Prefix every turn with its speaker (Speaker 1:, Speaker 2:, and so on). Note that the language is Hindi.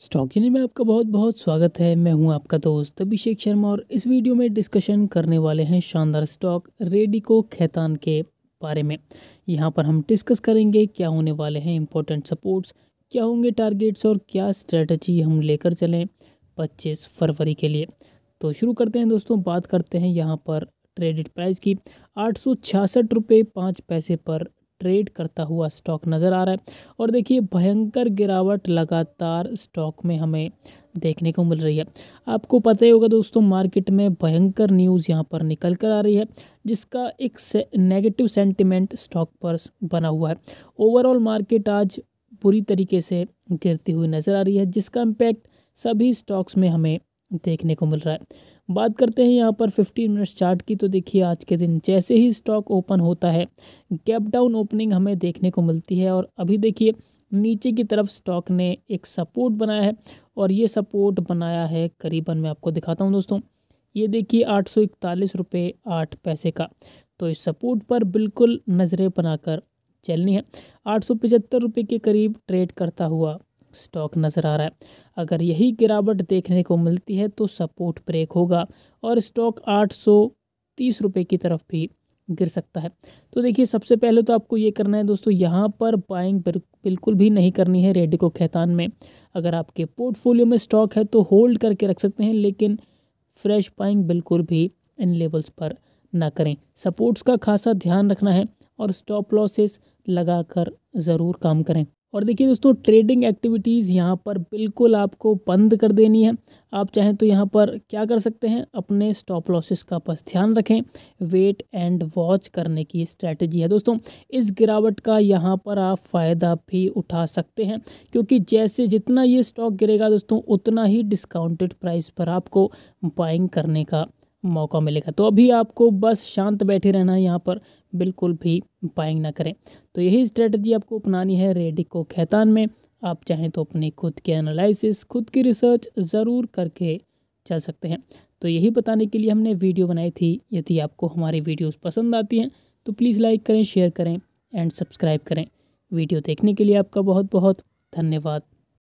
Speaker 1: स्टॉक चैनल में आपका बहुत बहुत स्वागत है मैं हूं आपका दोस्त अभिषेक शर्मा और इस वीडियो में डिस्कशन करने वाले हैं शानदार स्टॉक रेडिको खैतान के बारे में यहां पर हम डिस्कस करेंगे क्या होने वाले हैं इम्पोर्टेंट सपोर्ट्स क्या होंगे टारगेट्स और क्या स्ट्रेटजी हम लेकर चलें पच्चीस फरवरी के लिए तो शुरू करते हैं दोस्तों बात करते हैं यहाँ पर ट्रेडिट प्राइस की आठ सौ पैसे पर ट्रेड करता हुआ स्टॉक नज़र आ रहा है और देखिए भयंकर गिरावट लगातार स्टॉक में हमें देखने को मिल रही है आपको पता ही होगा दोस्तों मार्केट में भयंकर न्यूज़ यहाँ पर निकल कर आ रही है जिसका एक से, नेगेटिव सेंटिमेंट स्टॉक पर बना हुआ है ओवरऑल मार्केट आज बुरी तरीके से गिरती हुई नज़र आ रही है जिसका इम्पैक्ट सभी स्टॉक्स में हमें देखने को मिल रहा है बात करते हैं यहाँ पर 15 मिनट्स चार्ट की तो देखिए आज के दिन जैसे ही स्टॉक ओपन होता है गैप डाउन ओपनिंग हमें देखने को मिलती है और अभी देखिए नीचे की तरफ स्टॉक ने एक सपोर्ट बनाया है और ये सपोर्ट बनाया है करीबन मैं आपको दिखाता हूँ दोस्तों ये देखिए आठ सौ इकतालीस रुपये आठ पैसे का तो इस सपोर्ट पर बिल्कुल नज़रें बनाकर चलनी है आठ सौ पचहत्तर रुपये के करीब ट्रेड करता हुआ स्टॉक नज़र आ रहा है अगर यही गिरावट देखने को मिलती है तो सपोर्ट ब्रेक होगा और स्टॉक आठ सौ तीस रुपये की तरफ भी गिर सकता है तो देखिए सबसे पहले तो आपको ये करना है दोस्तों यहाँ पर बाइंग बिल्कुल भी नहीं करनी है रेडिको खैतान में अगर आपके पोर्टफोलियो में स्टॉक है तो होल्ड करके रख सकते हैं लेकिन फ्रेश बाइंग बिल्कुल भी इन लेवल्स पर ना करें सपोर्ट्स का खासा ध्यान रखना है और स्टॉप लॉसेस लगाकर ज़रूर काम करें और देखिए दोस्तों ट्रेडिंग एक्टिविटीज़ यहाँ पर बिल्कुल आपको बंद कर देनी है आप चाहें तो यहाँ पर क्या कर सकते हैं अपने स्टॉप लॉसेस का बस ध्यान रखें वेट एंड वॉच करने की स्ट्रेटजी है दोस्तों इस गिरावट का यहाँ पर आप फ़ायदा भी उठा सकते हैं क्योंकि जैसे जितना ये स्टॉक गिरेगा दोस्तों उतना ही डिस्काउंटेड प्राइस पर आपको बाइंग करने का मौका मिलेगा तो अभी आपको बस शांत बैठे रहना यहाँ पर बिल्कुल भी पाइंग ना करें तो यही स्ट्रेटजी आपको अपनानी है रेडिको को खैतान में आप चाहें तो अपने खुद के एनालिसिस खुद की रिसर्च ज़रूर करके चल सकते हैं तो यही बताने के लिए हमने वीडियो बनाई थी यदि आपको हमारी वीडियोस पसंद आती हैं तो प्लीज़ लाइक करें शेयर करें एंड सब्सक्राइब करें वीडियो देखने के लिए आपका बहुत बहुत धन्यवाद